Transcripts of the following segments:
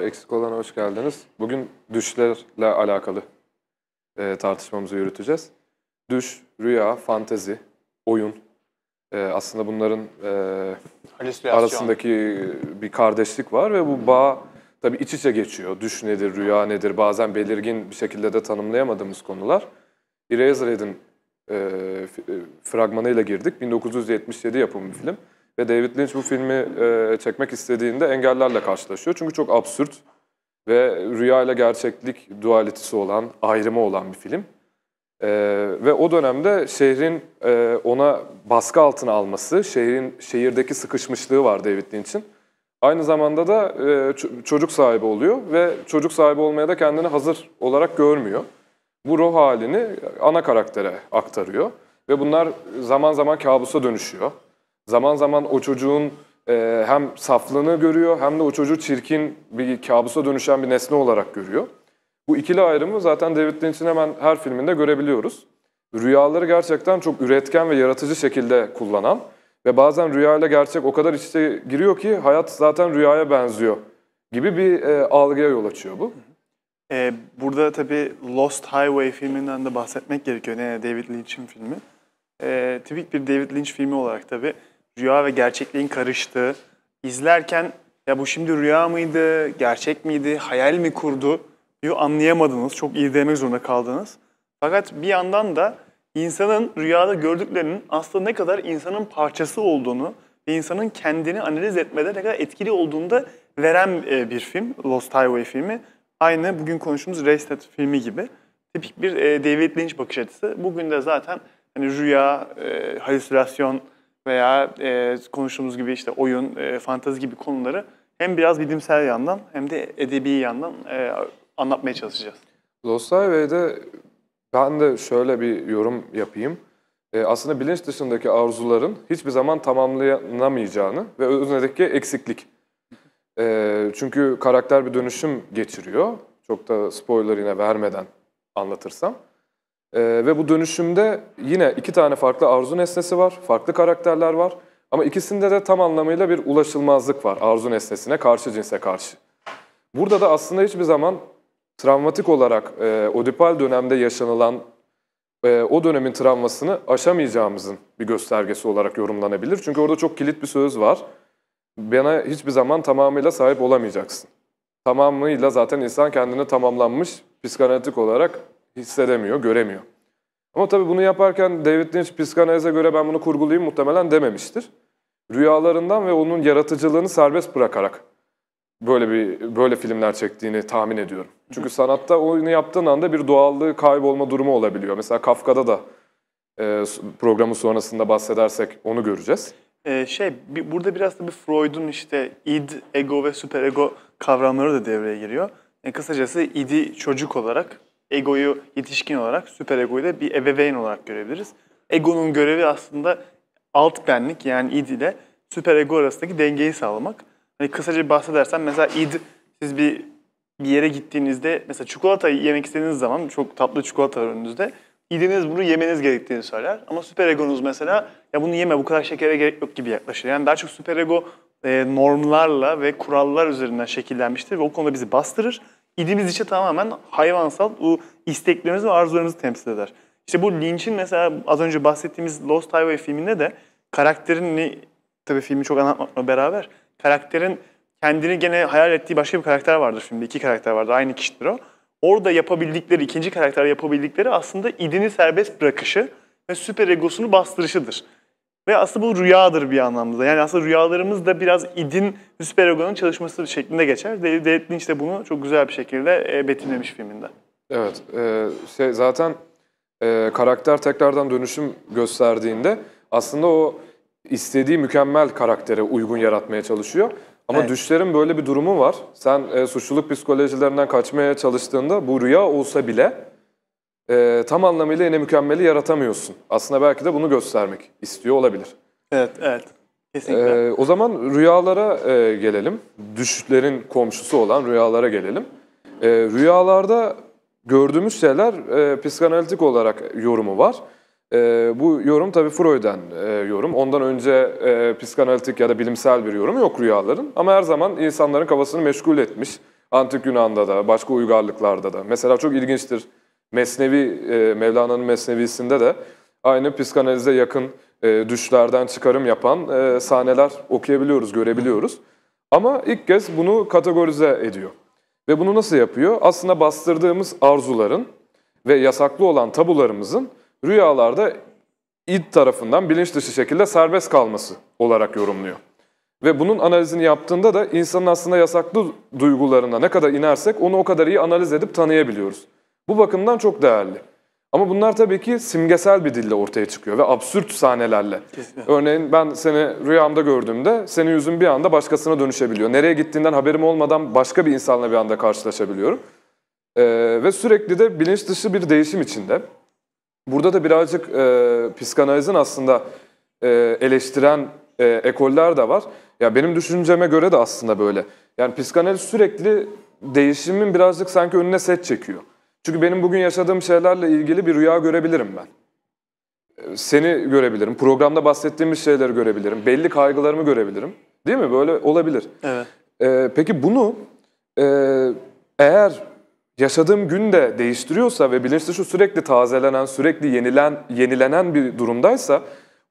var, eksik olana hoş geldiniz. Bugün düşlerle alakalı e, tartışmamızı yürüteceğiz. Düş, rüya, fantezi, oyun. E, aslında bunların e, arasındaki bir kardeşlik var ve bu bağ tabii iç içe geçiyor. Düş nedir, rüya nedir bazen belirgin bir şekilde de tanımlayamadığımız konular. Eraserhead'in e, e fragmanıyla girdik. 1977 yapımı bir film. Ve David Lynch bu filmi e, çekmek istediğinde engellerle karşılaşıyor. Çünkü çok absürt ve rüya ile gerçeklik dualitesi olan, ayrımı olan bir film. E, ve o dönemde şehrin e, ona baskı altına alması, şehrin şehirdeki sıkışmışlığı var David Lynch'in. Aynı zamanda da e, çocuk sahibi oluyor ve çocuk sahibi olmaya da kendini hazır olarak görmüyor. Bu ruh halini ana karaktere aktarıyor ve bunlar zaman zaman kabusa dönüşüyor zaman zaman o çocuğun e, hem saflığını görüyor hem de o çocuğu çirkin bir kabusa dönüşen bir nesne olarak görüyor. Bu ikili ayrımı zaten David Lynch'in hemen her filminde görebiliyoruz. Rüyaları gerçekten çok üretken ve yaratıcı şekilde kullanan ve bazen rüyayla gerçek o kadar içe giriyor ki hayat zaten rüyaya benziyor gibi bir e, algıya yol açıyor bu. Ee, burada tabii Lost Highway filminden de bahsetmek gerekiyor. Yani David Lynch'in filmi. Ee, tipik bir David Lynch filmi olarak tabii rüya ve gerçekliğin karıştığı, izlerken ya bu şimdi rüya mıydı, gerçek miydi, hayal mi kurdu diyor anlayamadınız, çok irdelemek zorunda kaldınız. Fakat bir yandan da insanın rüyada gördüklerinin aslında ne kadar insanın parçası olduğunu ve insanın kendini analiz etmede ne kadar etkili olduğunu da veren e, bir film, Lost Highway filmi. Aynı bugün konuştuğumuz Reset filmi gibi. Tipik bir e, David Lynch bakış açısı. Bugün de zaten hani rüya, e, halüsinasyon, veya e, konuştuğumuz gibi işte oyun, e, fantezi gibi konuları hem biraz bilimsel yandan hem de edebi yandan e, anlatmaya çalışacağız. Lost Highway'de ben de şöyle bir yorum yapayım. E, aslında bilinç dışındaki arzuların hiçbir zaman tamamlanamayacağını ve özündeki eksiklik. E, çünkü karakter bir dönüşüm geçiriyor. Çok da spoiler yine vermeden anlatırsam. E, ve bu dönüşümde yine iki tane farklı arzu nesnesi var, farklı karakterler var. Ama ikisinde de tam anlamıyla bir ulaşılmazlık var arzu nesnesine karşı cinse karşı. Burada da aslında hiçbir zaman travmatik olarak e, Oedipal dönemde yaşanılan e, o dönemin travmasını aşamayacağımızın bir göstergesi olarak yorumlanabilir. Çünkü orada çok kilit bir söz var. Bana hiçbir zaman tamamıyla sahip olamayacaksın. Tamamıyla zaten insan kendini tamamlanmış psikanalitik olarak hissedemiyor, göremiyor. Ama tabii bunu yaparken David Lynch psikanalize göre ben bunu kurgulayayım muhtemelen dememiştir. Rüyalarından ve onun yaratıcılığını serbest bırakarak böyle bir böyle filmler çektiğini tahmin ediyorum. Çünkü sanatta onu yaptığın anda bir doğallığı kaybolma durumu olabiliyor. Mesela Kafka'da da e, programın sonrasında bahsedersek onu göreceğiz. Ee, şey bir, burada biraz da bir Freud'un işte id, ego ve süperego kavramları da devreye giriyor. Yani e, kısacası idi çocuk olarak egoyu yetişkin olarak, süper egoyu da bir ebeveyn olarak görebiliriz. Egonun görevi aslında alt benlik yani id ile süper ego arasındaki dengeyi sağlamak. Hani kısaca bahsedersen mesela id siz bir bir yere gittiğinizde mesela çikolata yemek istediğiniz zaman çok tatlı çikolata var önünüzde. İdiniz bunu yemeniz gerektiğini söyler. Ama süper egonuz mesela ya bunu yeme bu kadar şekere gerek yok gibi yaklaşır. Yani daha çok süper ego e, normlarla ve kurallar üzerinden şekillenmiştir ve o konuda bizi bastırır. İdimiz içe tamamen hayvansal bu isteklerimizi ve arzularımızı temsil eder. İşte bu Lynch'in mesela az önce bahsettiğimiz Lost Highway filminde de karakterini, tabii filmi çok anlatmakla beraber, karakterin kendini gene hayal ettiği başka bir karakter vardır filmde. İki karakter vardır, aynı kişidir o. Orada yapabildikleri, ikinci karakter yapabildikleri aslında idini serbest bırakışı ve süper egosunu bastırışıdır. Ve aslında bu rüyadır bir anlamda. Yani aslında rüyalarımız da biraz idin Hüsperogon'un çalışması şeklinde geçer. David Lynch de bunu çok güzel bir şekilde e, betimlemiş filminde. Evet. E, şey, zaten e, karakter tekrardan dönüşüm gösterdiğinde aslında o istediği mükemmel karaktere uygun yaratmaya çalışıyor. Ama evet. düşlerin böyle bir durumu var. Sen e, suçluluk psikolojilerinden kaçmaya çalıştığında bu rüya olsa bile e, tam anlamıyla yine mükemmeli yaratamıyorsun. Aslında belki de bunu göstermek istiyor olabilir. Evet, evet. Kesinlikle. E, o zaman rüyalara e, gelelim. Düşlerin komşusu olan rüyalara gelelim. E, rüyalarda gördüğümüz şeyler e, psikanalitik olarak yorumu var. E, bu yorum tabii Freud'den e, yorum. Ondan önce e, psikanalitik ya da bilimsel bir yorum yok rüyaların. Ama her zaman insanların kafasını meşgul etmiş. Antik Yunan'da da, başka uygarlıklarda da. Mesela çok ilginçtir. Mesnevi, e, Mevlana'nın Mesnevisinde de aynı psikanalize yakın e, düşlerden çıkarım yapan e, sahneler okuyabiliyoruz, görebiliyoruz. Ama ilk kez bunu kategorize ediyor. Ve bunu nasıl yapıyor? Aslında bastırdığımız arzuların ve yasaklı olan tabularımızın rüyalarda id tarafından bilinç dışı şekilde serbest kalması olarak yorumluyor. Ve bunun analizini yaptığında da insanın aslında yasaklı duygularına ne kadar inersek onu o kadar iyi analiz edip tanıyabiliyoruz. Bu bakımdan çok değerli. Ama bunlar tabii ki simgesel bir dille ortaya çıkıyor ve absürt sahnelerle. Kesinlikle. Örneğin ben seni rüyamda gördüğümde senin yüzün bir anda başkasına dönüşebiliyor. Nereye gittiğinden haberim olmadan başka bir insanla bir anda karşılaşabiliyorum. Ee, ve sürekli de bilinç dışı bir değişim içinde. Burada da birazcık e, psikanalizin aslında e, eleştiren e, ekoller de var. Ya benim düşünceme göre de aslında böyle. Yani psikanaliz sürekli değişimin birazcık sanki önüne set çekiyor. Çünkü benim bugün yaşadığım şeylerle ilgili bir rüya görebilirim ben. Ee, seni görebilirim, programda bahsettiğimiz şeyleri görebilirim, belli kaygılarımı görebilirim. Değil mi? Böyle olabilir. Evet. Ee, peki bunu e, eğer yaşadığım günde değiştiriyorsa ve bilinç dışı sürekli tazelenen, sürekli yenilen, yenilenen bir durumdaysa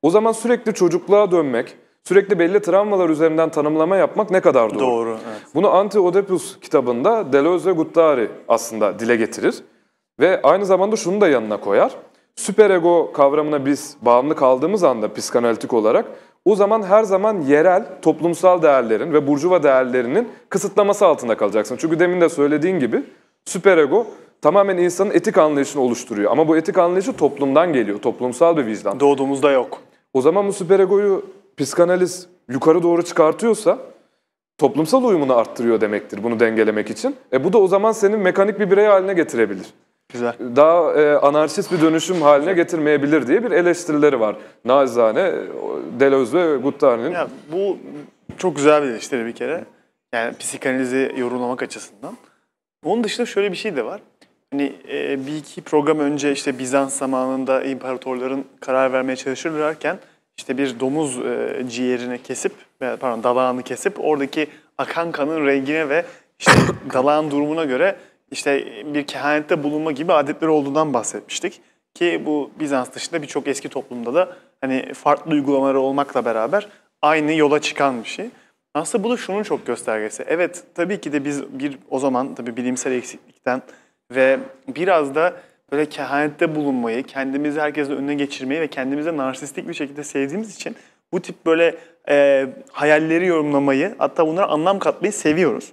o zaman sürekli çocukluğa dönmek, sürekli belli travmalar üzerinden tanımlama yapmak ne kadar doğru? Doğru, evet. Bunu Anti-Oedipus kitabında Deleuze ve Guattari aslında dile getirir. Ve aynı zamanda şunu da yanına koyar. Süperego kavramına biz bağımlı kaldığımız anda psikanalitik olarak o zaman her zaman yerel toplumsal değerlerin ve burjuva değerlerinin kısıtlaması altında kalacaksın. Çünkü demin de söylediğin gibi süperego tamamen insanın etik anlayışını oluşturuyor. Ama bu etik anlayışı toplumdan geliyor. Toplumsal bir vicdan. Doğduğumuzda yok. O zaman bu süperegoyu psikanaliz yukarı doğru çıkartıyorsa toplumsal uyumunu arttırıyor demektir bunu dengelemek için. E bu da o zaman senin mekanik bir birey haline getirebilir. Güzel. Daha e, anarşist bir dönüşüm haline getirmeyebilir diye bir eleştirileri var. Nazane, e, Deleuze ve Guattari'nin. Ya bu çok güzel bir eleştiri bir kere. Yani psikanalizi yorumlamak açısından. Onun dışında şöyle bir şey de var. Hani e, bir iki program önce işte Bizans zamanında imparatorların karar vermeye çalışırlarken işte bir domuz e, ciğerini kesip, e, pardon dalağını kesip oradaki akan kanın rengine ve işte dalağın durumuna göre işte bir kehanette bulunma gibi adetleri olduğundan bahsetmiştik. Ki bu Bizans dışında birçok eski toplumda da hani farklı uygulamaları olmakla beraber aynı yola çıkan bir şey. Aslında bu da şunun çok göstergesi. Evet tabii ki de biz bir o zaman tabii bilimsel eksiklikten ve biraz da böyle kehanette bulunmayı, kendimizi herkesin önüne geçirmeyi ve kendimize narsistik bir şekilde sevdiğimiz için bu tip böyle e, hayalleri yorumlamayı hatta bunlara anlam katmayı seviyoruz.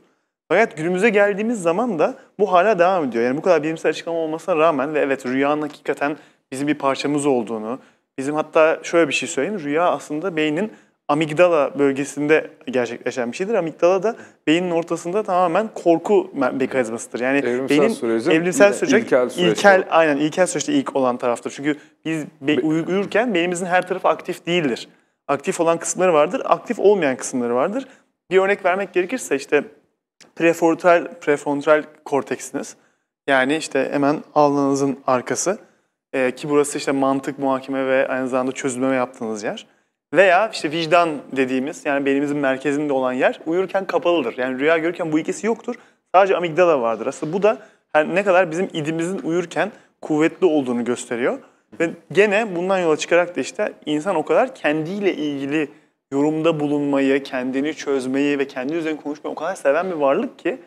Fakat günümüze geldiğimiz zaman da bu hala devam ediyor. Yani bu kadar bilimsel açıklama olmasına rağmen ve evet rüyanın hakikaten bizim bir parçamız olduğunu, bizim hatta şöyle bir şey söyleyeyim, rüya aslında beynin amigdala bölgesinde gerçekleşen bir şeydir. Amigdala da beynin ortasında tamamen korku mekanizmasıdır. Yani evrimsel beynin sürecin, evrimsel süreç ilkel, süreç ilkel aynen ilkel süreçte ilk olan taraftır. Çünkü biz be, uyurken beynimizin her tarafı aktif değildir. Aktif olan kısımları vardır, aktif olmayan kısımları vardır. Bir örnek vermek gerekirse işte prefrontal prefrontal korteksiniz. Yani işte hemen alnınızın arkası ee, ki burası işte mantık, muhakeme ve aynı zamanda çözümleme yaptığınız yer. Veya işte vicdan dediğimiz yani beynimizin merkezinde olan yer uyurken kapalıdır. Yani rüya görürken bu ikisi yoktur. Sadece amigdala vardır. Aslında bu da her ne kadar bizim idimizin uyurken kuvvetli olduğunu gösteriyor. Ve gene bundan yola çıkarak da işte insan o kadar kendiyle ilgili yorumda bulunmayı, kendini çözmeyi ve kendi üzerine konuşmayı o kadar seven bir varlık ki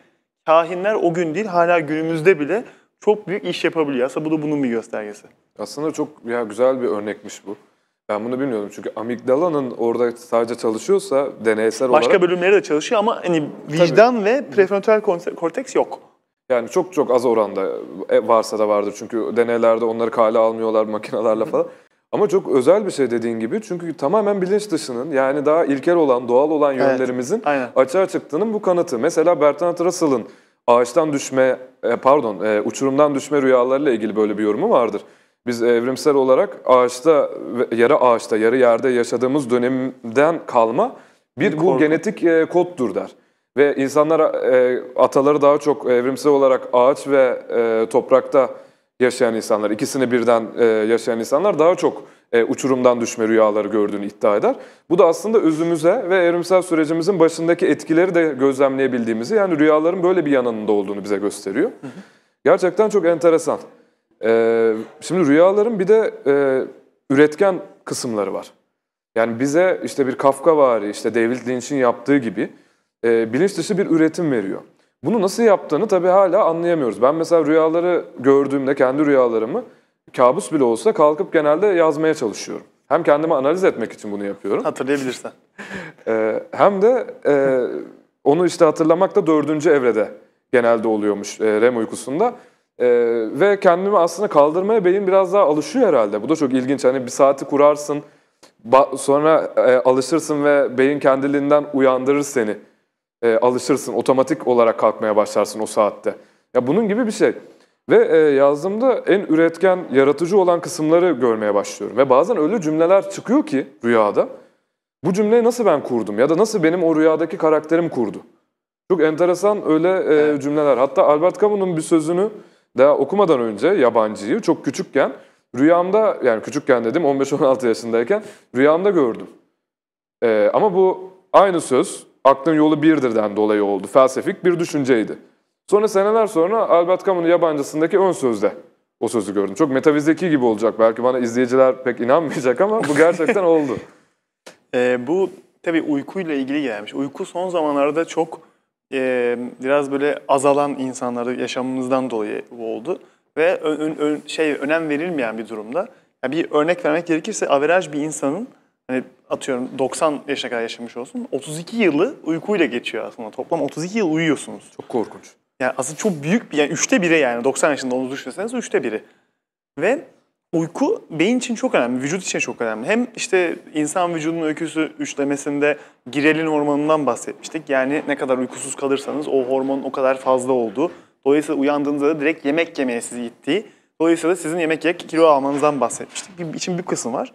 kahinler o gün değil hala günümüzde bile çok büyük iş yapabiliyor. Aslında bu da bunun bir göstergesi. Aslında çok ya güzel bir örnekmiş bu. Ben bunu bilmiyordum çünkü amigdalanın orada sadece çalışıyorsa deneysel Başka olarak... Başka bölümleri de çalışıyor ama hani vicdan Tabii. ve prefrontal korteks yok. Yani çok çok az oranda e, varsa da vardır çünkü deneylerde onları kale almıyorlar makinalarla falan. Ama çok özel bir şey dediğin gibi çünkü tamamen bilinç dışının yani daha ilkel olan, doğal olan yönlerimizin evet, açığa çıktığının bu kanıtı. Mesela Bertrand Russell'ın ağaçtan düşme, e, pardon e, uçurumdan düşme rüyalarıyla ilgili böyle bir yorumu vardır. Biz evrimsel olarak ağaçta, yarı ağaçta, yarı yerde yaşadığımız dönemden kalma bir Korku. bu genetik e, koddur der. Ve insanlar e, ataları daha çok evrimsel olarak ağaç ve e, toprakta yaşayan insanlar, ikisini birden e, yaşayan insanlar daha çok e, uçurumdan düşme rüyaları gördüğünü iddia eder. Bu da aslında özümüze ve evrimsel sürecimizin başındaki etkileri de gözlemleyebildiğimizi, yani rüyaların böyle bir yanında olduğunu bize gösteriyor. Hı hı. Gerçekten çok enteresan. Ee, şimdi rüyaların bir de e, üretken kısımları var. Yani bize işte bir Kafka var, işte David Lynch'in yaptığı gibi e, bilinç dışı bir üretim veriyor. Bunu nasıl yaptığını tabii hala anlayamıyoruz. Ben mesela rüyaları gördüğümde kendi rüyalarımı kabus bile olsa kalkıp genelde yazmaya çalışıyorum. Hem kendimi analiz etmek için bunu yapıyorum. Hatırlayabilirsen. e, hem de e, onu işte hatırlamak da dördüncü evrede genelde oluyormuş e, REM uykusunda. Ee, ve kendimi aslında kaldırmaya beyin biraz daha alışıyor herhalde. Bu da çok ilginç. Hani bir saati kurarsın, sonra e, alışırsın ve beyin kendiliğinden uyandırır seni. E, alışırsın, otomatik olarak kalkmaya başlarsın o saatte. Ya bunun gibi bir şey. Ve e, yazdığımda en üretken, yaratıcı olan kısımları görmeye başlıyorum. Ve bazen öyle cümleler çıkıyor ki rüyada. Bu cümleyi nasıl ben kurdum ya da nasıl benim o rüyadaki karakterim kurdu? Çok enteresan öyle e, cümleler. Hatta Albert Camus'un bir sözünü daha okumadan önce yabancıyı çok küçükken rüyamda yani küçükken dedim 15-16 yaşındayken rüyamda gördüm. Ee, ama bu aynı söz aklın yolu birdirden dolayı oldu. Felsefik bir düşünceydi. Sonra seneler sonra Albert Camus'un yabancısındaki ön sözde o sözü gördüm. Çok metafiziki gibi olacak belki bana izleyiciler pek inanmayacak ama bu gerçekten oldu. e, bu tabii uykuyla ilgili gelmiş. Uyku son zamanlarda çok e, biraz böyle azalan insanları yaşamımızdan dolayı oldu ve ön, ön, şey önem verilmeyen bir durumda. Yani bir örnek vermek gerekirse averaj bir insanın hani atıyorum 90 yaşına kadar yaşamış olsun 32 yılı uykuyla geçiyor aslında. Toplam 32 yıl uyuyorsunuz. Çok korkunç. Yani aslında çok büyük bir yani üçte biri yani 90 yaşında onu düşünseniz üçte biri. Ve Uyku beyin için çok önemli, vücut için çok önemli. Hem işte insan vücudunun öyküsü üçlemesinde girelin hormonundan bahsetmiştik. Yani ne kadar uykusuz kalırsanız o hormonun o kadar fazla olduğu. Dolayısıyla uyandığınızda da direkt yemek yemeye sizi ittiği. Dolayısıyla sizin yemek yiyerek kilo almanızdan bahsetmiştik. Bir, için bir kısım var.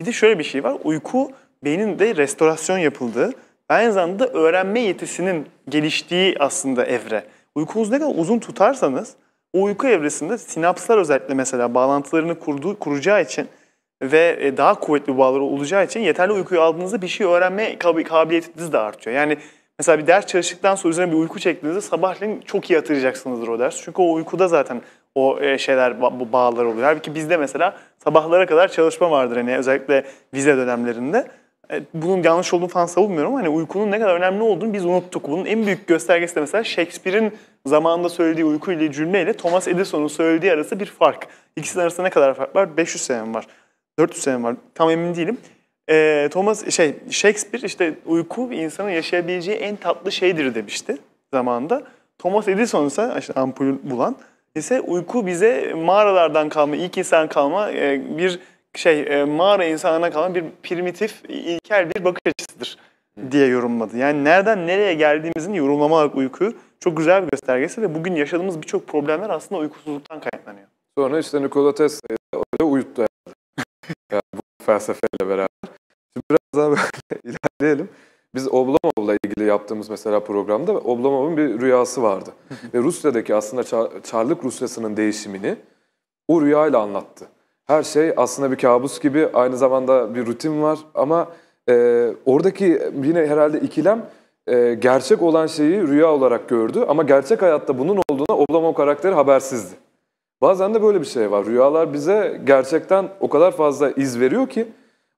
Bir de şöyle bir şey var. Uyku beynin de restorasyon yapıldığı, aynı zamanda öğrenme yetisinin geliştiği aslında evre. Uykunuzu ne kadar uzun tutarsanız uyku evresinde sinapslar özellikle mesela bağlantılarını kurduğu, kuracağı için ve e, daha kuvvetli bağları olacağı için yeterli uykuyu aldığınızda bir şey öğrenme kab kabiliyetiniz de artıyor. Yani mesela bir ders çalıştıktan sonra üzerine bir uyku çektiğinizde sabahleyin çok iyi hatırlayacaksınızdır o ders. Çünkü o uykuda zaten o e, şeyler bu bağlar oluyor. Halbuki bizde mesela sabahlara kadar çalışma vardır hani özellikle vize dönemlerinde. E, bunun yanlış olduğunu falan savunmuyorum hani uykunun ne kadar önemli olduğunu biz unuttuk. Bunun en büyük göstergesi de mesela Shakespeare'in zamanında söylediği uyku ile cümle ile Thomas Edison'un söylediği arası bir fark. İkisinin arasında ne kadar fark var? 500 sene var? 400 sene var? Tam emin değilim. E, Thomas şey Shakespeare işte uyku insanın yaşayabileceği en tatlı şeydir demişti zamanında. Thomas Edison ise işte ampul bulan ise uyku bize mağaralardan kalma, ilk insan kalma e, bir şey e, mağara insanına kalan bir primitif, ilkel bir bakış açısıdır diye yorumladı. Yani nereden nereye geldiğimizin yorumlama olarak uyku çok güzel bir göstergesi ve bugün yaşadığımız birçok problemler aslında uykusuzluktan kaynaklanıyor. Sonra işte Nikola Tesla'yı öyle uyuttu herhalde. yani bu felsefeyle beraber. Şimdi biraz daha böyle ilerleyelim. Biz Oblomov'la ilgili yaptığımız mesela programda Oblomov'un bir rüyası vardı. ve Rusya'daki aslında Çarlık Rusyası'nın değişimini o rüyayla anlattı her şey aslında bir kabus gibi aynı zamanda bir rutin var ama e, oradaki yine herhalde ikilem e, gerçek olan şeyi rüya olarak gördü ama gerçek hayatta bunun olduğuna Oblomov karakteri habersizdi. Bazen de böyle bir şey var. Rüyalar bize gerçekten o kadar fazla iz veriyor ki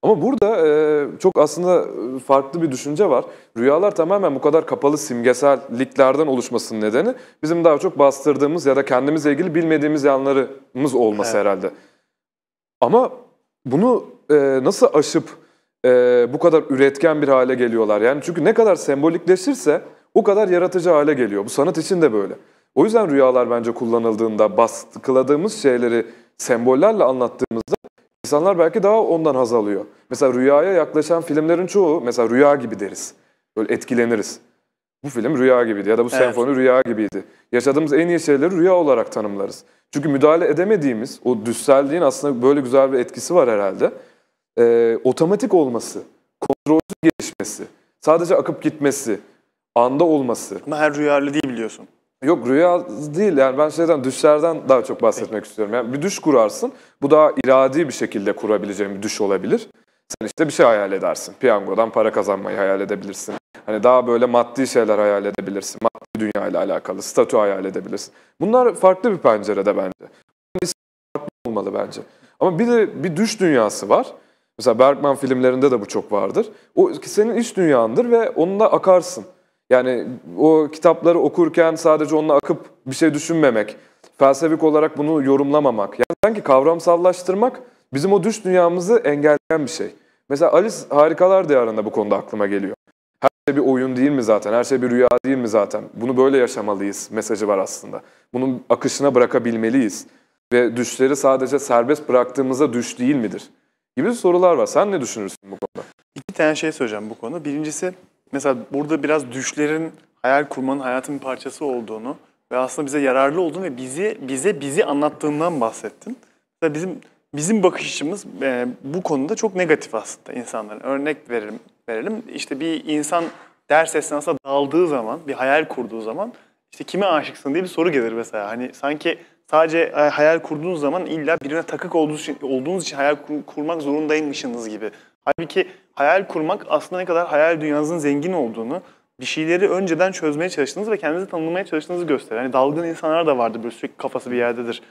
ama burada e, çok aslında farklı bir düşünce var. Rüyalar tamamen bu kadar kapalı simgeselliklerden oluşmasının nedeni bizim daha çok bastırdığımız ya da kendimizle ilgili bilmediğimiz yanlarımız olması evet. herhalde. Ama bunu e, nasıl aşıp e, bu kadar üretken bir hale geliyorlar? Yani çünkü ne kadar sembolikleşirse o kadar yaratıcı hale geliyor. Bu sanat için de böyle. O yüzden rüyalar bence kullanıldığında baskıladığımız şeyleri sembollerle anlattığımızda insanlar belki daha ondan haz alıyor. Mesela rüyaya yaklaşan filmlerin çoğu mesela rüya gibi deriz. Böyle etkileniriz bu film rüya gibiydi ya da bu evet. senfoni rüya gibiydi. Yaşadığımız en iyi şeyleri rüya olarak tanımlarız. Çünkü müdahale edemediğimiz o düşselliğin aslında böyle güzel bir etkisi var herhalde. Ee, otomatik olması, kontrolsüz gelişmesi, sadece akıp gitmesi, anda olması. Ama her rüyalı değil biliyorsun. Yok rüya değil yani ben şeyden düşlerden daha çok bahsetmek istiyorum. Yani bir düş kurarsın bu daha iradi bir şekilde kurabileceğin bir düş olabilir. Sen işte bir şey hayal edersin. Piyangodan para kazanmayı hayal edebilirsin. Hani daha böyle maddi şeyler hayal edebilirsin. Maddi dünya ile alakalı statü hayal edebilirsin. Bunlar farklı bir pencerede bence. Farklı olmalı bence. Ama bir de bir düş dünyası var. Mesela Bergman filmlerinde de bu çok vardır. O senin iç dünyandır ve onunla akarsın. Yani o kitapları okurken sadece onunla akıp bir şey düşünmemek, felsefik olarak bunu yorumlamamak. Yani sanki kavramsallaştırmak bizim o düş dünyamızı engelleyen bir şey. Mesela Alice Harikalar Diyarı'nda bu konuda aklıma geliyor. Her şey bir oyun değil mi zaten? Her şey bir rüya değil mi zaten? Bunu böyle yaşamalıyız mesajı var aslında. Bunun akışına bırakabilmeliyiz. Ve düşleri sadece serbest bıraktığımızda düş değil midir? Gibi sorular var. Sen ne düşünürsün bu konuda? İki tane şey söyleyeceğim bu konu. Birincisi mesela burada biraz düşlerin hayal kurmanın hayatın bir parçası olduğunu ve aslında bize yararlı olduğunu ve bizi bize bizi anlattığından bahsettin. Mesela bizim bizim bakışımız e, bu konuda çok negatif aslında insanların. Örnek veririm verelim. İşte bir insan ders esnasında daldığı zaman, bir hayal kurduğu zaman işte kime aşıksın diye bir soru gelir mesela. Hani sanki sadece e, hayal kurduğunuz zaman illa birine takık olduğunuz için, olduğunuz için hayal kur, kurmak zorundaymışsınız gibi. Halbuki hayal kurmak aslında ne kadar hayal dünyanızın zengin olduğunu, bir şeyleri önceden çözmeye çalıştığınız ve kendinizi tanımlamaya çalıştığınızı gösterir. Hani dalgın insanlar da vardı, böyle sürekli kafası bir yerdedir.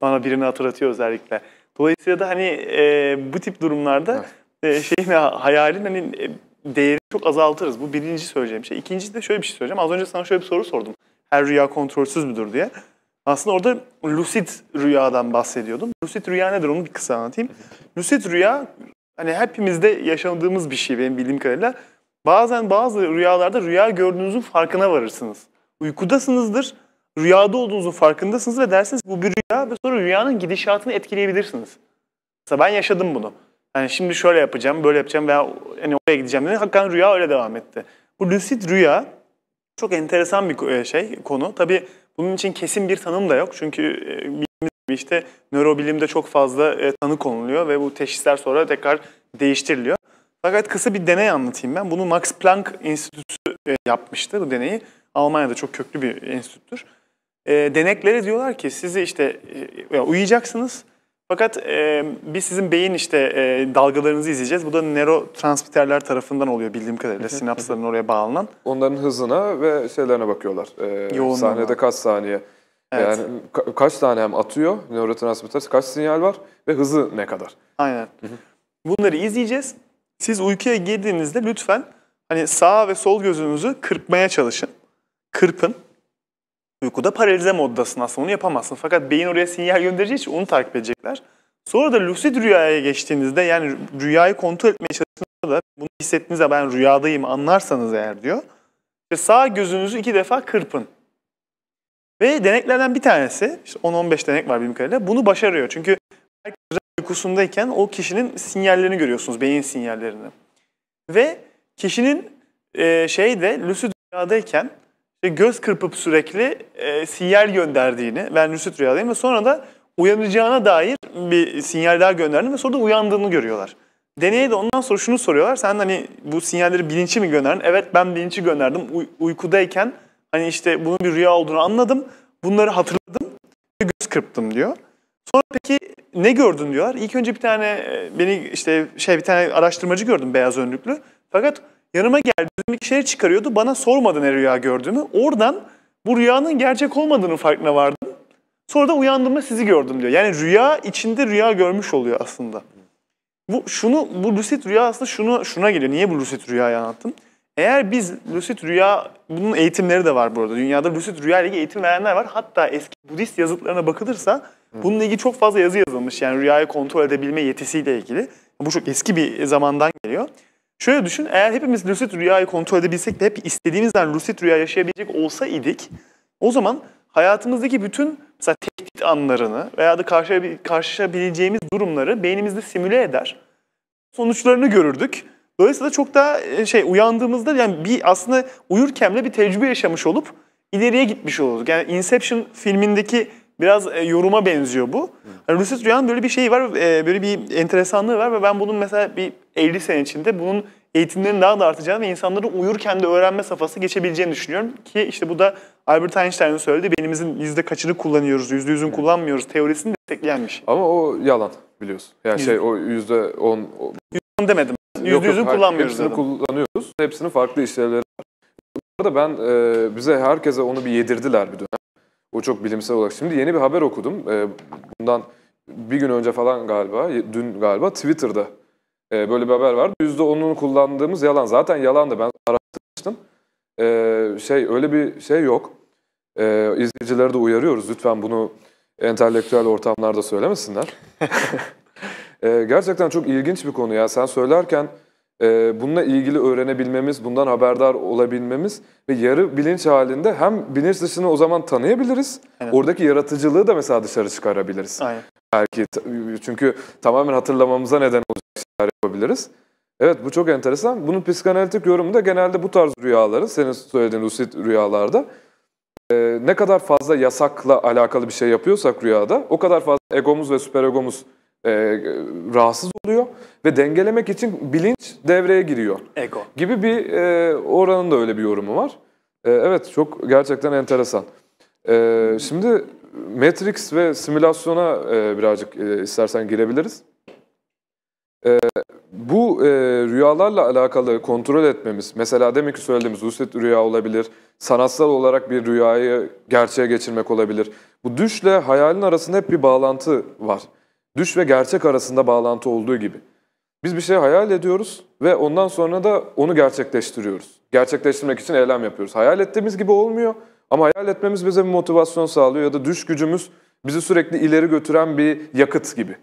Bana birini hatırlatıyor özellikle. Dolayısıyla da hani e, bu tip durumlarda evet e, şeyin hayalin hani e, değerini çok azaltırız. Bu birinci söyleyeceğim şey. İkincisi de şöyle bir şey söyleyeceğim. Az önce sana şöyle bir soru sordum. Her rüya kontrolsüz müdür diye. Aslında orada lucid rüyadan bahsediyordum. Lucid rüya nedir onu bir kısa anlatayım. Lucid rüya hani hepimizde yaşadığımız bir şey benim bildiğim kadarıyla. Bazen bazı rüyalarda rüya gördüğünüzün farkına varırsınız. Uykudasınızdır, rüyada olduğunuzun farkındasınız ve dersiniz bu bir rüya ve sonra rüyanın gidişatını etkileyebilirsiniz. Mesela ben yaşadım bunu. Yani şimdi şöyle yapacağım, böyle yapacağım veya hani oraya gideceğim dedi. Hakikaten rüya öyle devam etti. Bu lucid rüya çok enteresan bir e, şey, konu. Tabii bunun için kesin bir tanım da yok. Çünkü e, bildiğimiz gibi işte nörobilimde çok fazla e, tanı konuluyor ve bu teşhisler sonra tekrar değiştiriliyor. Fakat kısa bir deney anlatayım ben. Bunu Max Planck Enstitüsü yapmıştı bu deneyi. Almanya'da çok köklü bir enstitüdür. Deneklere diyorlar ki sizi işte uyuyacaksınız fakat e, biz sizin beyin işte e, dalgalarınızı izleyeceğiz. Bu da nörotransmitterler tarafından oluyor bildiğim kadarıyla. Sinapsların oraya bağlanan. Onların hızına ve şeylerine bakıyorlar. E, Yoğunluğuna. kaç saniye. Evet. Yani ka- kaç tane hem atıyor nörotransmitter, kaç sinyal var ve hızı ne kadar. Aynen. Bunları izleyeceğiz. Siz uykuya girdiğinizde lütfen hani sağ ve sol gözünüzü kırpmaya çalışın. Kırpın. Uykuda paralize moddasın aslında onu yapamazsın. Fakat beyin oraya sinyal göndereceği için onu takip edecekler. Sonra da lucid rüyaya geçtiğinizde yani rüyayı kontrol etmeye çalıştığınızda da bunu hissettiğinizde ben rüyadayım anlarsanız eğer diyor. Ve sağ gözünüzü iki defa kırpın. Ve deneklerden bir tanesi, işte 10-15 denek var benim kadarıyla, bunu başarıyor. Çünkü herkes uykusundayken o kişinin sinyallerini görüyorsunuz, beyin sinyallerini. Ve kişinin e, şeyde, lucid rüyadayken işte göz kırpıp sürekli e, sinyal gönderdiğini ben lucid rüyadayım ve sonra da uyanacağına dair bir sinyal daha gönderdiğini ve sonra da uyandığını görüyorlar. Deneye de ondan sonra şunu soruyorlar. Sen hani bu sinyalleri bilinçli mi gönderdin? Evet ben bilinçli gönderdim. Uy- uykudayken hani işte bunun bir rüya olduğunu anladım. Bunları hatırladım ve göz kırptım diyor. Sonra peki ne gördün diyorlar. İlk önce bir tane e, beni işte şey bir tane araştırmacı gördüm beyaz önlüklü. Fakat Yanıma geldi, bir kişileri çıkarıyordu. Bana sormadı ne rüya gördüğümü. Oradan bu rüyanın gerçek olmadığını farkına vardım. Sonra da uyandığımda sizi gördüm diyor. Yani rüya içinde rüya görmüş oluyor aslında. Bu şunu bu lucid rüya aslında şunu şuna geliyor. Niye bu lucid rüyayı anlattım? Eğer biz lucid rüya bunun eğitimleri de var burada. Dünyada lucid rüya ile ilgili eğitim verenler var. Hatta eski Budist yazıtlarına bakılırsa bununla ilgili çok fazla yazı yazılmış. Yani rüyayı kontrol edebilme yetisiyle ilgili. Bu çok eski bir zamandan geliyor. Şöyle düşün, eğer hepimiz lucid rüyayı kontrol edebilsek de hep istediğimizden lucid rüya yaşayabilecek olsa idik, o zaman hayatımızdaki bütün mesela tehdit anlarını veya da karşılaşabileceğimiz durumları beynimizde simüle eder. Sonuçlarını görürdük. Dolayısıyla çok daha e, şey uyandığımızda yani bir aslında uyurken bile bir tecrübe yaşamış olup ileriye gitmiş olurduk. Yani Inception filmindeki biraz e, yoruma benziyor bu. Yani Lucid Rüya'nın böyle bir şeyi var, e, böyle bir enteresanlığı var ve ben bunun mesela bir 50 sene içinde bunun eğitimlerin daha da artacağını ve insanların uyurken de öğrenme safhası geçebileceğini düşünüyorum. Ki işte bu da Albert Einstein'ın söylediği benimizin yüzde kaçını kullanıyoruz, yüzde yüzün kullanmıyoruz teorisini desteklenmiş. Ama o yalan biliyorsun. Yani yüzde. şey o yüzde on... Yüzde on demedim. Yüzde yüzü kullanmıyoruz Hepsini dedim. kullanıyoruz. Hepsinin farklı işlevleri var. Bu arada ben e, bize herkese onu bir yedirdiler bir dönem. O çok bilimsel olarak. Şimdi yeni bir haber okudum. E, bundan bir gün önce falan galiba, dün galiba Twitter'da e, böyle bir haber vardı. %10'unu kullandığımız yalan. Zaten yalan da ben araştırmıştım. E, şey öyle bir şey yok. E, izleyicileri de uyarıyoruz. Lütfen bunu entelektüel ortamlarda söylemesinler. e, gerçekten çok ilginç bir konu ya. Sen söylerken e, bununla ilgili öğrenebilmemiz, bundan haberdar olabilmemiz ve yarı bilinç halinde hem bilinç dışını o zaman tanıyabiliriz. Aynen. Oradaki yaratıcılığı da mesela dışarı çıkarabiliriz. Aynen. Belki çünkü tamamen hatırlamamıza neden olacak yapabiliriz. Evet bu çok enteresan. Bunun psikanalitik yorumunda genelde bu tarz rüyaları, senin söylediğin lucid rüyalarda e, ne kadar fazla yasakla alakalı bir şey yapıyorsak rüyada o kadar fazla egomuz ve süperegomuz e, rahatsız oluyor ve dengelemek için bilinç devreye giriyor. Ego. Gibi bir e, oranın da öyle bir yorumu var. E, evet çok gerçekten enteresan. E, şimdi Matrix ve simülasyona e, birazcık e, istersen girebiliriz. E, bu e, rüyalarla alakalı kontrol etmemiz, mesela demek ki söylediğimiz lucid rüya olabilir, sanatsal olarak bir rüyayı gerçeğe geçirmek olabilir. Bu düşle hayalin arasında hep bir bağlantı var. Düş ve gerçek arasında bağlantı olduğu gibi. Biz bir şey hayal ediyoruz ve ondan sonra da onu gerçekleştiriyoruz. Gerçekleştirmek için eylem yapıyoruz. Hayal ettiğimiz gibi olmuyor ama hayal etmemiz bize bir motivasyon sağlıyor ya da düş gücümüz bizi sürekli ileri götüren bir yakıt gibi.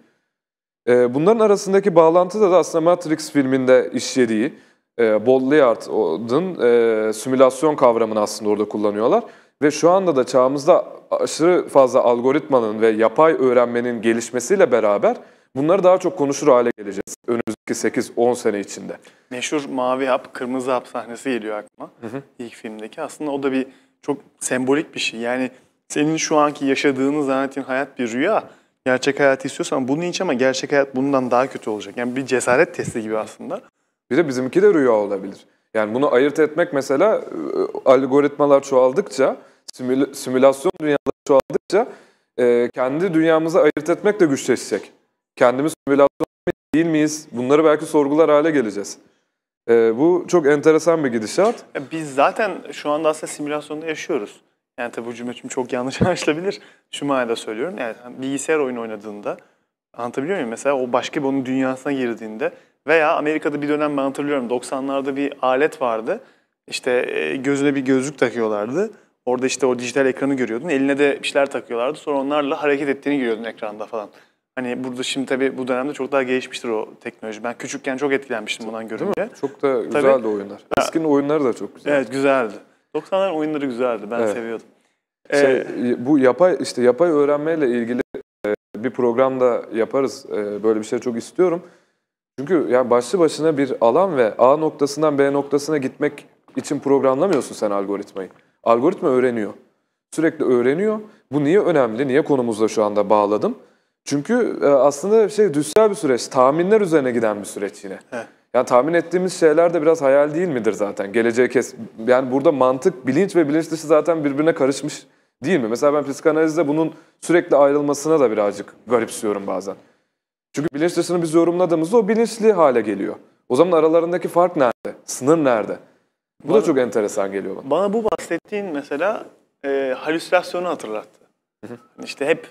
Ee, bunların arasındaki bağlantı da aslında Matrix filminde işlediği, e, Bob e, simülasyon kavramını aslında orada kullanıyorlar. Ve şu anda da çağımızda aşırı fazla algoritmanın ve yapay öğrenmenin gelişmesiyle beraber bunları daha çok konuşur hale geleceğiz önümüzdeki 8-10 sene içinde. Meşhur mavi hap, kırmızı hap sahnesi geliyor aklıma hı hı. ilk filmdeki. Aslında o da bir çok sembolik bir şey. Yani senin şu anki yaşadığını zannettiğin hayat bir rüya. Gerçek hayatı istiyorsan bunu için ama gerçek hayat bundan daha kötü olacak. Yani bir cesaret testi gibi aslında. Bir de bizimki de rüya olabilir. Yani bunu ayırt etmek mesela e, algoritmalar çoğaldıkça, simül simülasyon dünyaları çoğaldıkça e, kendi dünyamızı ayırt etmek de güçleşecek. Kendimiz simülasyon değil miyiz? Bunları belki sorgular hale geleceğiz. E, bu çok enteresan bir gidişat. E, biz zaten şu anda aslında simülasyonda yaşıyoruz. Yani tabii bu cümle çünkü çok yanlış anlaşılabilir. Şu manada söylüyorum. Yani bilgisayar oyunu oynadığında anlatabiliyor muyum? Mesela o başka bir onun dünyasına girdiğinde veya Amerika'da bir dönem ben hatırlıyorum 90'larda bir alet vardı. İşte e, gözüne bir gözlük takıyorlardı. Orada işte o dijital ekranı görüyordun. Eline de bir şeyler takıyorlardı. Sonra onlarla hareket ettiğini görüyordun ekranda falan. Hani burada şimdi tabii bu dönemde çok daha gelişmiştir o teknoloji. Ben küçükken çok etkilenmiştim bundan görünce. Çok da güzeldi tabii, oyunlar. Eskinin oyunları da çok güzeldi. Evet güzeldi. 90'lar oyunları güzeldi. Ben evet. seviyordum. Şey, ee, bu yapay işte yapay öğrenmeyle ilgili e, bir programda yaparız. E, böyle bir şey çok istiyorum. Çünkü yani başlı başına bir alan ve A noktasından B noktasına gitmek için programlamıyorsun sen algoritmayı. Algoritma öğreniyor. Sürekli öğreniyor. Bu niye önemli? Niye konumuzla şu anda bağladım? Çünkü e, aslında şey düssel bir süreç. Tahminler üzerine giden bir süreç yine. Heh. Yani tahmin ettiğimiz şeyler de biraz hayal değil midir zaten? Geleceğe kes... Yani burada mantık, bilinç ve bilinç dışı zaten birbirine karışmış değil mi? Mesela ben psikanalizde bunun sürekli ayrılmasına da birazcık garipsiyorum bazen. Çünkü bilinç dışını biz yorumladığımızda o bilinçli hale geliyor. O zaman aralarındaki fark nerede? Sınır nerede? Bu bana, da çok enteresan geliyor bana. Bana bu bahsettiğin mesela e, halüsinasyonu hatırlattı. Hani işte hep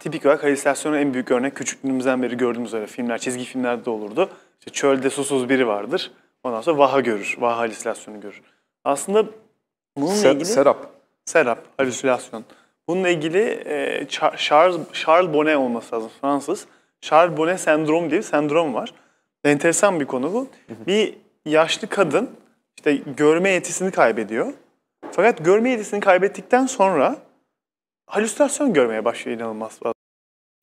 tipik olarak halüsinasyonu en büyük örnek küçüklüğümüzden beri gördüğümüz öyle filmler, çizgi filmlerde de olurdu. İşte çölde susuz biri vardır. Ondan sonra vaha görür. Vaha halüsinasyonu görür. Aslında bununla Se ilgili... Serap. Serap, halüsinasyon. Bununla ilgili e, Charles, Charles Bonnet olması lazım Fransız. Charles Bonnet sendrom diye bir sendrom var. Enteresan bir konu bu. Bir yaşlı kadın işte görme yetisini kaybediyor. Fakat görme yetisini kaybettikten sonra halüsinasyon görmeye başlıyor inanılmaz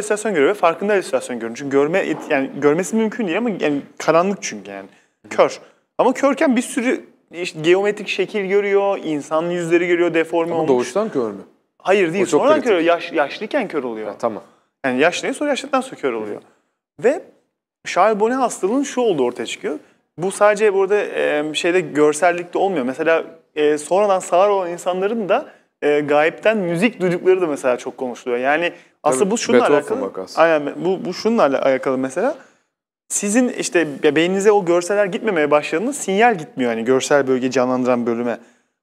halüsinasyon görüyor ve farkında halüsinasyon görüyor. Çünkü görme, yani görmesi mümkün değil ama yani karanlık çünkü yani. Kör. Ama körken bir sürü işte geometrik şekil görüyor, insan yüzleri görüyor, deforme ama olmuş. doğuştan kör mü? Hayır değil, sonradan kör oluyor. Yaş, yaşlıyken kör oluyor. Ya, tamam. Yani yaşlıyken sonra yaşlıktan sonra kör oluyor. Hı. Ve Şaibone hastalığının şu olduğu ortaya çıkıyor. Bu sadece burada e, şeyde görsellikte olmuyor. Mesela e, sonradan sağır olan insanların da e, gayipten müzik duydukları da mesela çok konuşuluyor. Yani aslında bu şununla alakalı. Vakası. Aynen bu, bu şununla alakalı mesela. Sizin işte beyninize o görseller gitmemeye başladığında sinyal gitmiyor hani görsel bölge canlandıran bölüme.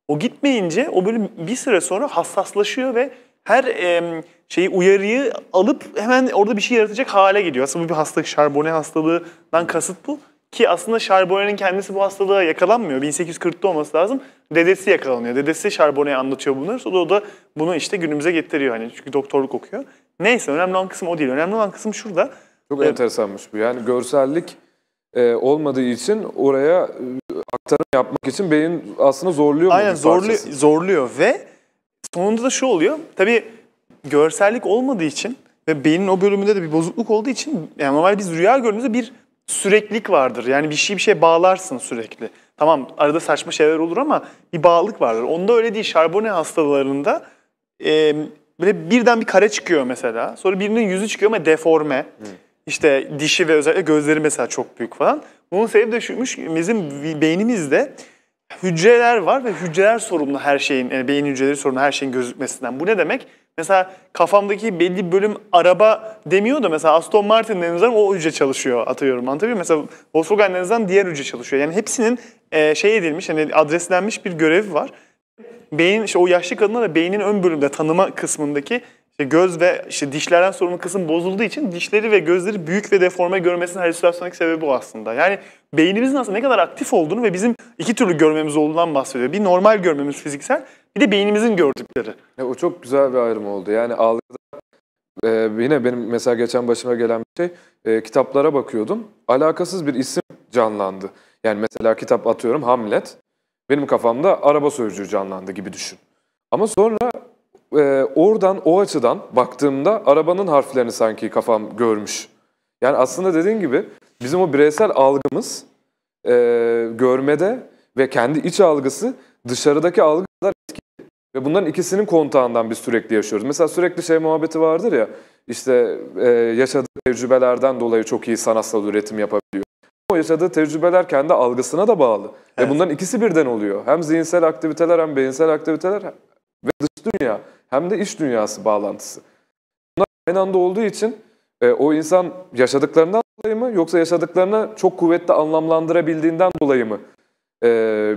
O gitmeyince o bölüm bir süre sonra hassaslaşıyor ve her e, şeyi uyarıyı alıp hemen orada bir şey yaratacak hale geliyor. Aslında bu bir hastalık, şarbone hastalığından kasıt bu. Ki aslında Charbonnet'in kendisi bu hastalığa yakalanmıyor. 1840'da olması lazım. Dedesi yakalanıyor. Dedesi Charbonnet'e anlatıyor bunları. sonra o da bunu işte günümüze getiriyor. Hani çünkü doktorluk okuyor. Neyse önemli olan kısım o değil. Önemli olan kısım şurada. Çok evet. enteresanmış bu. Yani görsellik e, olmadığı için oraya e, aktarım yapmak için beyin aslında zorluyor. Aynen zorluyor, zorluyor ve sonunda da şu oluyor. Tabii görsellik olmadığı için ve beynin o bölümünde de bir bozukluk olduğu için yani normal biz rüya gördüğümüzde bir süreklilik vardır. Yani bir şey bir şey bağlarsın sürekli. Tamam arada saçma şeyler olur ama bir bağlık vardır. Onda öyle değil. Şarbone hastalarında e, böyle birden bir kare çıkıyor mesela. Sonra birinin yüzü çıkıyor ama deforme. Hı. Hmm. İşte dişi ve özellikle gözleri mesela çok büyük falan. Bunun sebebi de şuymuş. Bizim beynimizde hücreler var ve hücreler sorumlu her şeyin, yani e, beyin hücreleri sorumlu her şeyin gözükmesinden. Bu ne demek? Mesela kafamdaki belli bölüm araba demiyor da mesela Aston Martin Martin'lerinizden o hücre çalışıyor atıyorum. Anlatabiliyor muyum? Mesela Volkswagen'lerinizden diğer hücre çalışıyor. Yani hepsinin e, şey edilmiş, yani adreslenmiş bir görevi var. Beyin, işte o yaşlı kadına da beynin ön bölümde tanıma kısmındaki işte göz ve işte dişlerden sorumlu kısım bozulduğu için dişleri ve gözleri büyük ve deforme görmesinin halüsinasyondaki sebebi bu aslında. Yani beynimizin aslında ne kadar aktif olduğunu ve bizim iki türlü görmemiz olduğundan bahsediyor. Bir normal görmemiz fiziksel, bir de beynimizin gördükleri. Ya, o çok güzel bir ayrım oldu. Yani algıda e, yine benim mesela geçen başıma gelen bir şey, e, kitaplara bakıyordum. Alakasız bir isim canlandı. Yani mesela kitap atıyorum Hamlet. Benim kafamda araba sürücü canlandı gibi düşün. Ama sonra e, oradan o açıdan baktığımda arabanın harflerini sanki kafam görmüş. Yani aslında dediğin gibi bizim o bireysel algımız e, görmede ve kendi iç algısı dışarıdaki algı kadar etkili. Ve bunların ikisinin kontağından biz sürekli yaşıyoruz. Mesela sürekli şey muhabbeti vardır ya, işte e, yaşadığı tecrübelerden dolayı çok iyi sanatsal üretim yapabiliyor. O yaşadığı tecrübeler kendi algısına da bağlı. Evet. Ve bunların ikisi birden oluyor. Hem zihinsel aktiviteler hem beyinsel aktiviteler ve dış dünya hem de iş dünyası bağlantısı. Bunlar aynı anda olduğu için e, o insan yaşadıklarından dolayı mı yoksa yaşadıklarını çok kuvvetli anlamlandırabildiğinden dolayı mı e,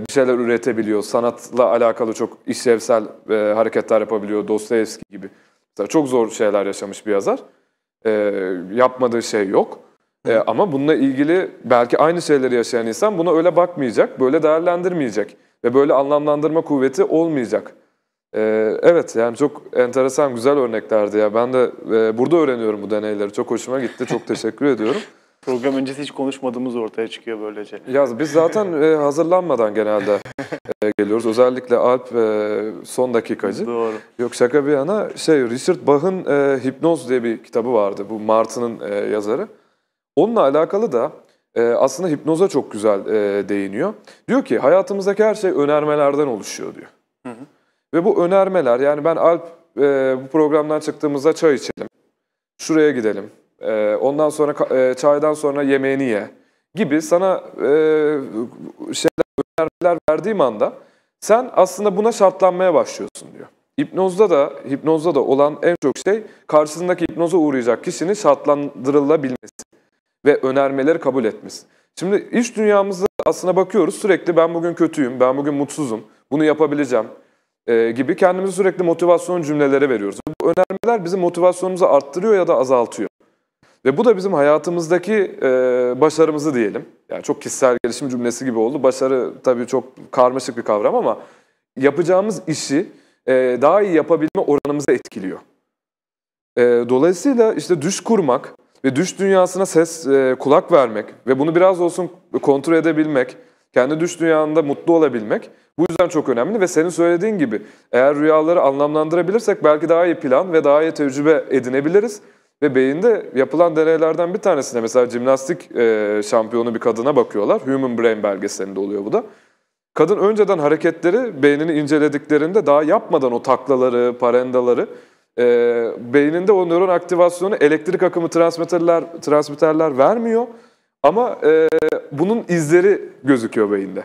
bir şeyler üretebiliyor? Sanatla alakalı çok işlevsel e, hareketler yapabiliyor Dostoyevski gibi. Mesela çok zor şeyler yaşamış bir yazar. E, yapmadığı şey yok. E, ama bununla ilgili belki aynı şeyleri yaşayan insan buna öyle bakmayacak, böyle değerlendirmeyecek ve böyle anlamlandırma kuvveti olmayacak. Ee, evet yani çok enteresan güzel örneklerdi ya. Ben de e, burada öğreniyorum bu deneyleri. Çok hoşuma gitti. Çok teşekkür ediyorum. Program öncesi hiç konuşmadığımız ortaya çıkıyor böylece. Ya biz zaten e, hazırlanmadan genelde e, geliyoruz. Özellikle Alp son dakikacı. Doğru. Yok şaka bir yana şey Richard Bach'ın Hipnoz diye bir kitabı vardı. Bu Martin'ın yazarı. Onunla alakalı da aslında hipnoza çok güzel değiniyor. Diyor ki hayatımızdaki her şey önermelerden oluşuyor diyor. Hı hı. Ve bu önermeler yani ben Alp e, bu programdan çıktığımızda çay içelim, şuraya gidelim, e, ondan sonra e, çaydan sonra yemeğini ye gibi sana e, şeyler, önermeler verdiğim anda sen aslında buna şartlanmaya başlıyorsun diyor. Hipnozda da hipnozda da olan en çok şey karşısındaki hipnoza uğrayacak kişinin şartlandırılabilmesi ve önermeleri kabul etmesi. Şimdi iş dünyamızda aslında bakıyoruz sürekli ben bugün kötüyüm, ben bugün mutsuzum, bunu yapabileceğim, e, gibi kendimize sürekli motivasyon cümleleri veriyoruz. Bu önermeler bizim motivasyonumuzu arttırıyor ya da azaltıyor. Ve bu da bizim hayatımızdaki e, başarımızı diyelim. Yani çok kişisel gelişim cümlesi gibi oldu. Başarı tabii çok karmaşık bir kavram ama yapacağımız işi e, daha iyi yapabilme oranımızı etkiliyor. E, dolayısıyla işte düş kurmak ve düş dünyasına ses e, kulak vermek ve bunu biraz olsun kontrol edebilmek kendi düş dünyanda mutlu olabilmek bu yüzden çok önemli ve senin söylediğin gibi eğer rüyaları anlamlandırabilirsek belki daha iyi plan ve daha iyi tecrübe edinebiliriz. Ve beyinde yapılan deneylerden bir tanesine mesela jimnastik e, şampiyonu bir kadına bakıyorlar. Human Brain belgeselinde oluyor bu da. Kadın önceden hareketleri beynini incelediklerinde daha yapmadan o taklaları, parendaları e, beyninde o nöron aktivasyonu elektrik akımı transmitterler, transmitterler vermiyor. Ama e, bunun izleri gözüküyor beyinde.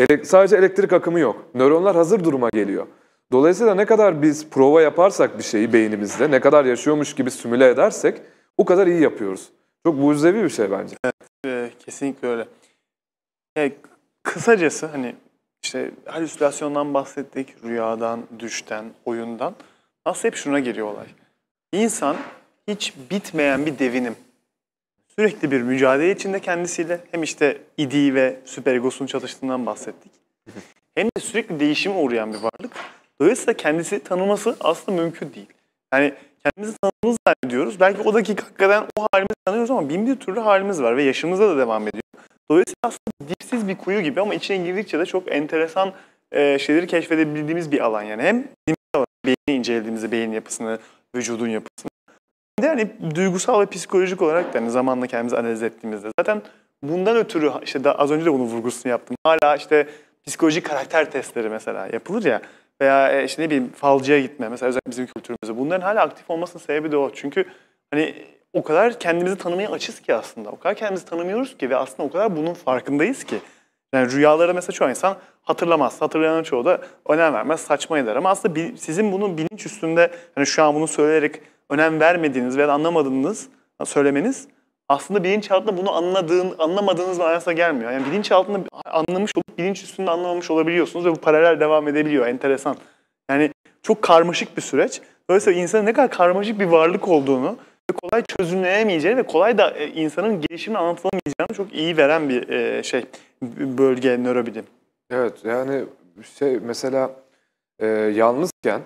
Elek, sadece elektrik akımı yok. Nöronlar hazır duruma geliyor. Dolayısıyla ne kadar biz prova yaparsak bir şeyi beynimizde, ne kadar yaşıyormuş gibi simüle edersek o kadar iyi yapıyoruz. Çok mucizevi bir şey bence. Evet, e, kesinlikle öyle. Yani e, kısacası hani işte halüsinasyondan bahsettik, rüyadan, düşten, oyundan. Aslında hep şuna geliyor olay. İnsan hiç bitmeyen bir devinim sürekli bir mücadele içinde kendisiyle. Hem işte idi ve süper egosunun çatıştığından bahsettik. Hem de sürekli değişime uğrayan bir varlık. Dolayısıyla kendisi tanıması aslında mümkün değil. Yani kendimizi tanıdığımızı zannediyoruz. Belki o dakika hakikaten o halimizi tanıyoruz ama bin bir türlü halimiz var ve yaşımızda da devam ediyor. Dolayısıyla aslında dipsiz bir kuyu gibi ama içine girdikçe de çok enteresan e, şeyleri keşfedebildiğimiz bir alan yani. Hem beyni incelediğimizde beyin yapısını, vücudun yapısını de hani duygusal ve psikolojik olarak da hani zamanla kendimizi analiz ettiğimizde zaten bundan ötürü işte daha az önce de bunun vurgusunu yaptım. Hala işte psikolojik karakter testleri mesela yapılır ya veya e, işte ne bileyim falcıya gitme mesela özellikle bizim kültürümüzde. Bunların hala aktif olmasının sebebi de o. Çünkü hani o kadar kendimizi tanımaya açız ki aslında. O kadar kendimizi tanımıyoruz ki ve aslında o kadar bunun farkındayız ki. Yani rüyaları mesela çoğu insan hatırlamaz. Hatırlayanın çoğu da önem vermez, saçma eder. Ama aslında sizin bunu bilinç üstünde, yani şu an bunu söyleyerek önem vermediğiniz veya anlamadığınız söylemeniz aslında bilinç altında bunu anladığın, anlamadığınızla arasına gelmiyor. Yani bilinç altında anlamış olup bilinç üstünde anlamamış olabiliyorsunuz ve bu paralel devam edebiliyor. Enteresan. Yani çok karmaşık bir süreç. Dolayısıyla insanın ne kadar karmaşık bir varlık olduğunu ve kolay çözümleyemeyeceğini ve kolay da e, insanın gelişimini anlatılamayacağını çok iyi veren bir e, şey bölge nörobilim. Evet yani şey mesela e, yalnızken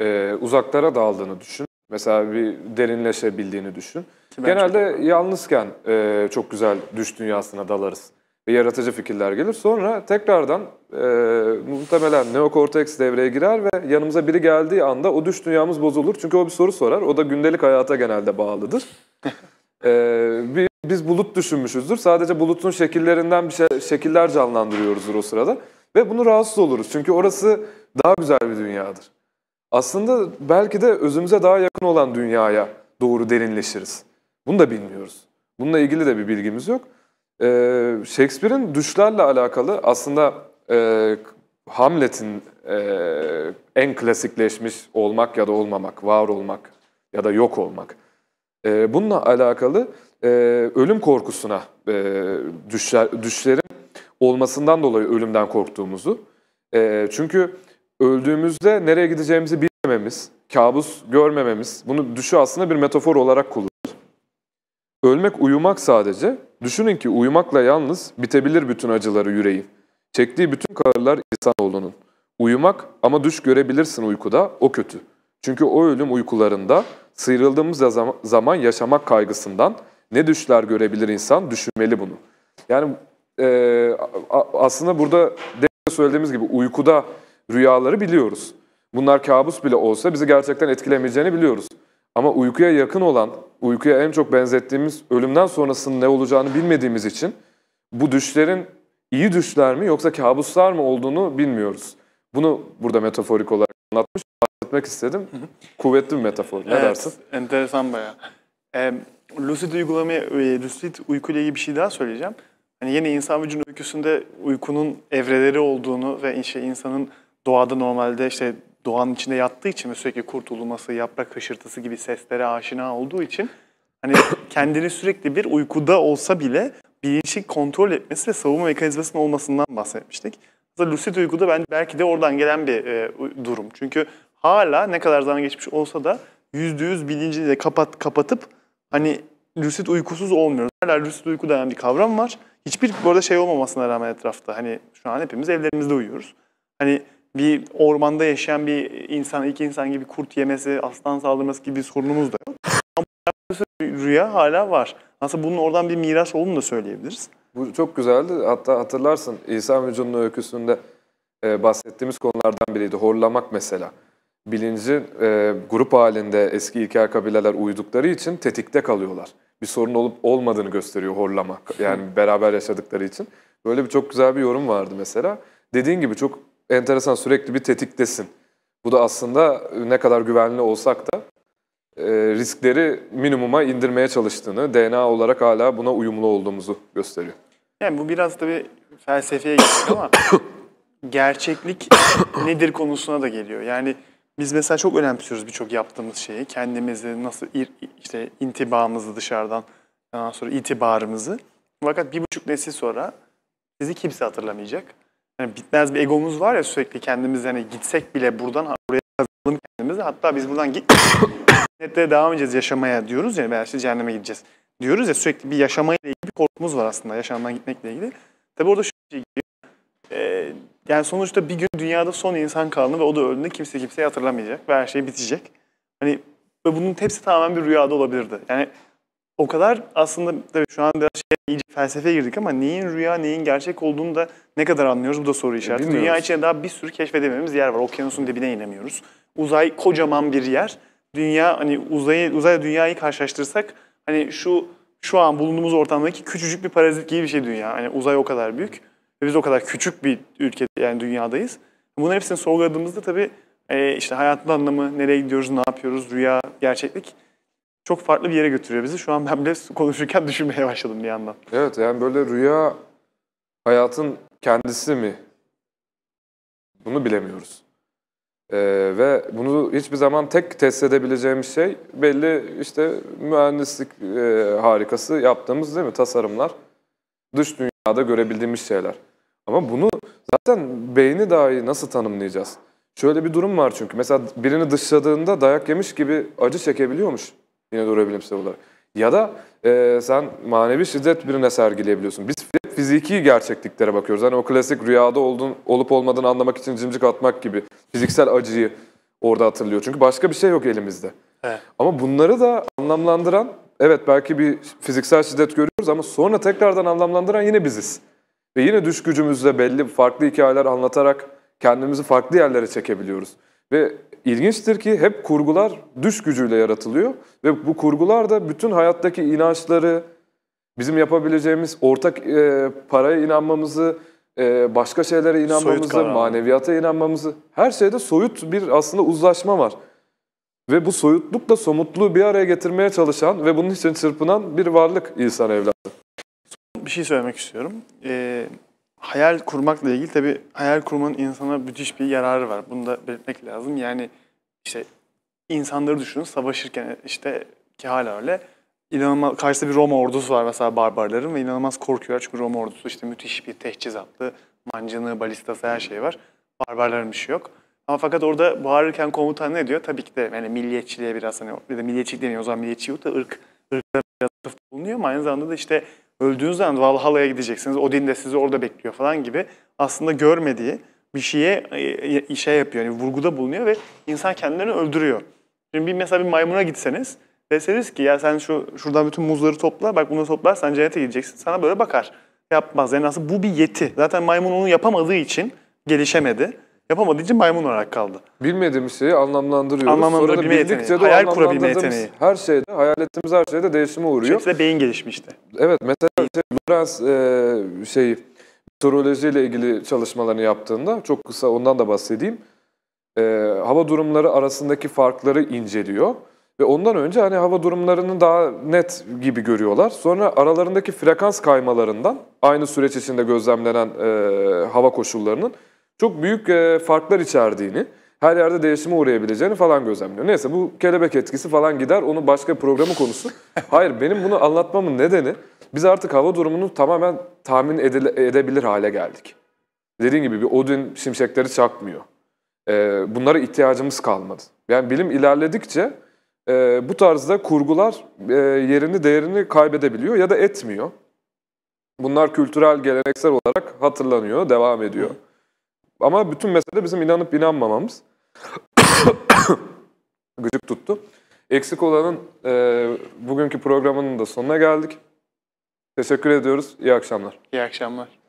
e, uzaklara daldığını düşün. Mesela bir derinleşebildiğini düşün. Genelde çok... yalnızken e, çok güzel düş dünyasına dalarız. Ve yaratıcı fikirler gelir. Sonra tekrardan e, muhtemelen neokorteks devreye girer ve yanımıza biri geldiği anda o düş dünyamız bozulur. Çünkü o bir soru sorar. O da gündelik hayata genelde bağlıdır. Ee, bir, biz bulut düşünmüşüzdür. Sadece bulutun şekillerinden bir şey, şekiller canlandırıyoruzdur o sırada. Ve bunu rahatsız oluruz. Çünkü orası daha güzel bir dünyadır. Aslında belki de özümüze daha yakın olan dünyaya doğru derinleşiriz. Bunu da bilmiyoruz. Bununla ilgili de bir bilgimiz yok. Ee, Shakespeare'in düşlerle alakalı aslında e, Hamlet'in e, en klasikleşmiş olmak ya da olmamak, var olmak ya da yok olmak e, bununla alakalı e, ölüm korkusuna e, düşler, düşlerin olmasından dolayı ölümden korktuğumuzu. E, çünkü öldüğümüzde nereye gideceğimizi bilmememiz, kabus görmememiz, bunu düşü aslında bir metafor olarak kullanır. Ölmek uyumak sadece. Düşünün ki uyumakla yalnız bitebilir bütün acıları yüreği Çektiği bütün kararlar insanoğlunun. Uyumak ama düş görebilirsin uykuda, o kötü.'' Çünkü o ölüm uykularında sıyrıldığımız zaman yaşamak kaygısından ne düşler görebilir insan düşünmeli bunu. Yani e, aslında burada de söylediğimiz gibi uykuda rüyaları biliyoruz. Bunlar kabus bile olsa bizi gerçekten etkilemeyeceğini biliyoruz. Ama uykuya yakın olan, uykuya en çok benzettiğimiz ölümden sonrasının ne olacağını bilmediğimiz için bu düşlerin iyi düşler mi yoksa kabuslar mı olduğunu bilmiyoruz. Bunu burada metaforik olarak anlatmış bahsetmek istedim. Kuvvetli bir metafor. Ne evet, dersin? Enteresan baya. Ee, e, lucid uygulamaya, lucid ile ilgili bir şey daha söyleyeceğim. Hani yine insan vücudun öyküsünde uykunun evreleri olduğunu ve işte insanın doğada normalde işte doğanın içinde yattığı için ve sürekli kurtulması, yaprak hışırtısı gibi seslere aşina olduğu için hani kendini sürekli bir uykuda olsa bile bilinçli kontrol etmesi ve savunma mekanizmasının olmasından bahsetmiştik. Aslında lucid uykuda ben belki de oradan gelen bir e, durum. Çünkü hala ne kadar zaman geçmiş olsa da yüzde yüz bilincini de kapat, kapatıp hani lüsit uykusuz olmuyoruz. Hala lüsit uyku denen bir kavram var. Hiçbir bu arada şey olmamasına rağmen etrafta hani şu an hepimiz evlerimizde uyuyoruz. Hani bir ormanda yaşayan bir insan, iki insan gibi kurt yemesi, aslan saldırması gibi bir sorunumuz da yok. Ama rüya hala var. Aslında bunun oradan bir miras olduğunu da söyleyebiliriz. Bu çok güzeldi. Hatta hatırlarsın İsa vücudunun öyküsünde e, bahsettiğimiz konulardan biriydi. Horlamak mesela bilinci e, grup halinde eski ilkel kabileler uydukları için tetikte kalıyorlar. Bir sorun olup olmadığını gösteriyor horlama. Yani beraber yaşadıkları için. Böyle bir çok güzel bir yorum vardı mesela. Dediğin gibi çok enteresan sürekli bir tetiktesin. Bu da aslında ne kadar güvenli olsak da e, riskleri minimuma indirmeye çalıştığını, DNA olarak hala buna uyumlu olduğumuzu gösteriyor. Yani bu biraz da bir felsefeye geliyor ama gerçeklik nedir konusuna da geliyor. Yani biz mesela çok önemsiyoruz birçok yaptığımız şeyi. Kendimizi nasıl işte intibamızı dışarıdan daha sonra itibarımızı. Fakat bir buçuk nesil sonra sizi kimse hatırlamayacak. Yani bitmez bir egomuz var ya sürekli kendimiz hani gitsek bile buradan oraya kazanalım kendimizi. Hatta biz buradan git cennette devam edeceğiz yaşamaya diyoruz ya veya işte cehenneme gideceğiz. Diyoruz ya sürekli bir yaşamayla ilgili bir korkumuz var aslında yaşamdan gitmekle ilgili. Tabi orada şu şey gibi. E, yani sonuçta bir gün dünyada son insan kaldı ve o da öldüğünde kimse kimseyi hatırlamayacak ve her şey bitecek. Hani ve bunun hepsi tamamen bir rüyada olabilirdi. Yani o kadar aslında tabii şu an biraz şey, iyice felsefeye girdik ama neyin rüya neyin gerçek olduğunu da ne kadar anlıyoruz bu da soru e, işareti. Bilmiyoruz. Dünya içinde daha bir sürü keşfedememiz yer var. Okyanusun dibine inemiyoruz. Uzay kocaman bir yer. Dünya hani uzayı uzay dünyayı karşılaştırsak hani şu şu an bulunduğumuz ortamdaki küçücük bir parazit gibi bir şey dünya. Hani uzay o kadar büyük. Ve biz o kadar küçük bir ülke yani dünyadayız. Bunların hepsini sorguladığımızda tabii e, işte hayatın anlamı, nereye gidiyoruz, ne yapıyoruz, rüya, gerçeklik çok farklı bir yere götürüyor bizi. Şu an ben bile konuşurken düşünmeye başladım bir yandan. Evet yani böyle rüya hayatın kendisi mi? Bunu bilemiyoruz. Ee, ve bunu hiçbir zaman tek test edebileceğim şey belli işte mühendislik e, harikası yaptığımız değil mi tasarımlar. Dış dünyada görebildiğimiz şeyler. Ama bunu zaten beyni dahi nasıl tanımlayacağız? Şöyle bir durum var çünkü. Mesela birini dışladığında dayak yemiş gibi acı çekebiliyormuş yine nörobilimsel olarak. Ya da e, sen manevi şiddet birine sergileyebiliyorsun. Biz fiziki gerçekliklere bakıyoruz. Hani o klasik rüyada oldun, olup olmadığını anlamak için cimcik atmak gibi fiziksel acıyı orada hatırlıyor. Çünkü başka bir şey yok elimizde. Evet. Ama bunları da anlamlandıran, evet belki bir fiziksel şiddet görüyoruz ama sonra tekrardan anlamlandıran yine biziz. Ve yine düş gücümüzle belli farklı hikayeler anlatarak kendimizi farklı yerlere çekebiliyoruz. Ve ilginçtir ki hep kurgular düş gücüyle yaratılıyor ve bu kurgular da bütün hayattaki inançları, bizim yapabileceğimiz ortak e, paraya inanmamızı, e, başka şeylere inanmamızı, maneviyata inanmamızı, her şeyde soyut bir aslında uzlaşma var. Ve bu soyutlukla somutluğu bir araya getirmeye çalışan ve bunun için çırpınan bir varlık insan evladı bir şey söylemek istiyorum. Ee, hayal kurmakla ilgili tabii hayal kurmanın insana müthiş bir yararı var. Bunu da belirtmek lazım. Yani işte insanları düşünün savaşırken işte ki hala öyle inanılmaz karşısında bir Roma ordusu var mesela barbarların ve inanılmaz korkuyor çünkü Roma ordusu işte müthiş bir tehcizatlı mancınığı, balistası her şey var. Barbarların bir şey yok. Ama fakat orada bağırırken komutan ne diyor? Tabii ki de yani milliyetçiliğe biraz hani bir de milliyetçilik deniyor o zaman milliyetçi yok da ırk, ırklara biraz bulunuyor ama aynı zamanda da işte Öldüğünüz zaman Valhalla'ya gideceksiniz. Odin de sizi orada bekliyor falan gibi. Aslında görmediği bir şeye işe e, e, yapıyor. Yani vurguda bulunuyor ve insan kendilerini öldürüyor. Şimdi bir mesela bir maymuna gitseniz deseniz ki ya sen şu şuradan bütün muzları topla bak bunu toplarsan cennete gideceksin. Sana böyle bakar. Yapmaz. Yani aslında bu bir yeti. Zaten maymun onu yapamadığı için gelişemedi. Yapamadığı için maymun olarak kaldı. Bilmediğimiz şeyi anlamlandırıyoruz. Anlamlandırabilme yeteneği, de hayal kurabilme yeteneği. Her şeyde, hayal ettiğimiz her şeyde değişime uğruyor. Hepsi de beyin gelişmişti. Evet, mesela şey, Lorenz e, şey, meteorolojiyle ilgili çalışmalarını yaptığında, çok kısa ondan da bahsedeyim. E, hava durumları arasındaki farkları inceliyor. Ve ondan önce hani hava durumlarını daha net gibi görüyorlar. Sonra aralarındaki frekans kaymalarından, aynı süreç içinde gözlemlenen e, hava koşullarının çok büyük e, farklar içerdiğini, her yerde değişime uğrayabileceğini falan gözlemliyor. Neyse bu kelebek etkisi falan gider, onu başka programı konusu. Hayır, benim bunu anlatmamın nedeni biz artık hava durumunu tamamen tahmin edile, edebilir hale geldik. Dediğim gibi bir Odin şimşekleri çakmıyor. E, bunlara ihtiyacımız kalmadı. Yani bilim ilerledikçe e, bu tarzda kurgular e, yerini, değerini kaybedebiliyor ya da etmiyor. Bunlar kültürel, geleneksel olarak hatırlanıyor, devam ediyor. Hı. Ama bütün mesele bizim inanıp inanmamamız. Gıcık tuttu. Eksik olanın e, bugünkü programının da sonuna geldik. Teşekkür ediyoruz. İyi akşamlar. İyi akşamlar.